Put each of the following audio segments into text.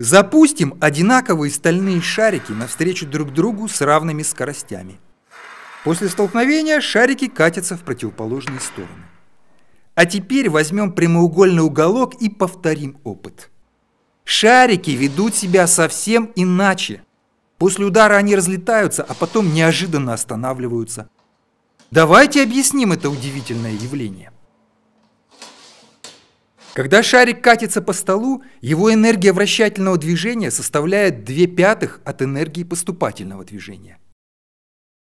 Запустим одинаковые стальные шарики навстречу друг другу с равными скоростями. После столкновения шарики катятся в противоположные стороны. А теперь возьмем прямоугольный уголок и повторим опыт. Шарики ведут себя совсем иначе. После удара они разлетаются, а потом неожиданно останавливаются. Давайте объясним это удивительное явление. Когда шарик катится по столу, его энергия вращательного движения составляет 2 пятых от энергии поступательного движения.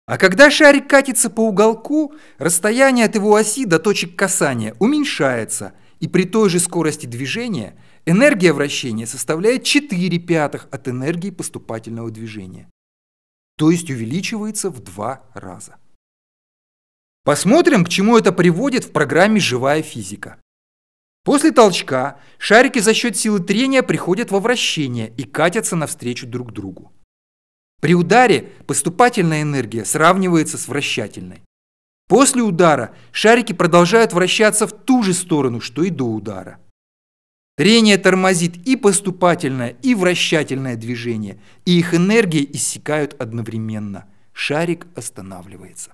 А когда шарик катится по уголку, расстояние от его оси до точек касания уменьшается, и при той же скорости движения энергия вращения составляет 4 пятых от энергии поступательного движения, то есть увеличивается в два раза. Посмотрим, к чему это приводит в программе «Живая физика». После толчка шарики за счет силы трения приходят во вращение и катятся навстречу друг другу. При ударе поступательная энергия сравнивается с вращательной. После удара шарики продолжают вращаться в ту же сторону, что и до удара. Трение тормозит и поступательное, и вращательное движение, и их энергии иссякают одновременно. Шарик останавливается.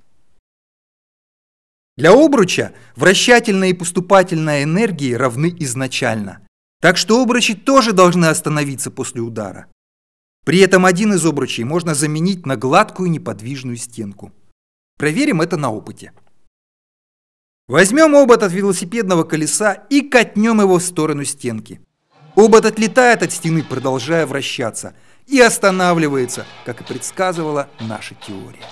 Для обруча вращательная и поступательная энергии равны изначально, так что обручи тоже должны остановиться после удара. При этом один из обручей можно заменить на гладкую неподвижную стенку. Проверим это на опыте. Возьмем обод от велосипедного колеса и катнем его в сторону стенки. Обод отлетает от стены, продолжая вращаться, и останавливается, как и предсказывала наша теория.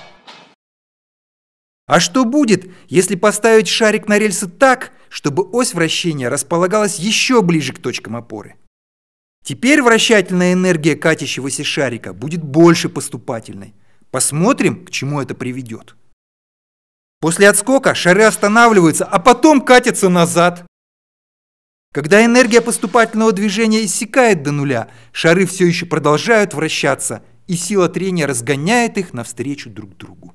А что будет, если поставить шарик на рельсы так, чтобы ось вращения располагалась еще ближе к точкам опоры? Теперь вращательная энергия катящегося шарика будет больше поступательной. Посмотрим, к чему это приведет. После отскока шары останавливаются, а потом катятся назад. Когда энергия поступательного движения иссякает до нуля, шары все еще продолжают вращаться, и сила трения разгоняет их навстречу друг другу.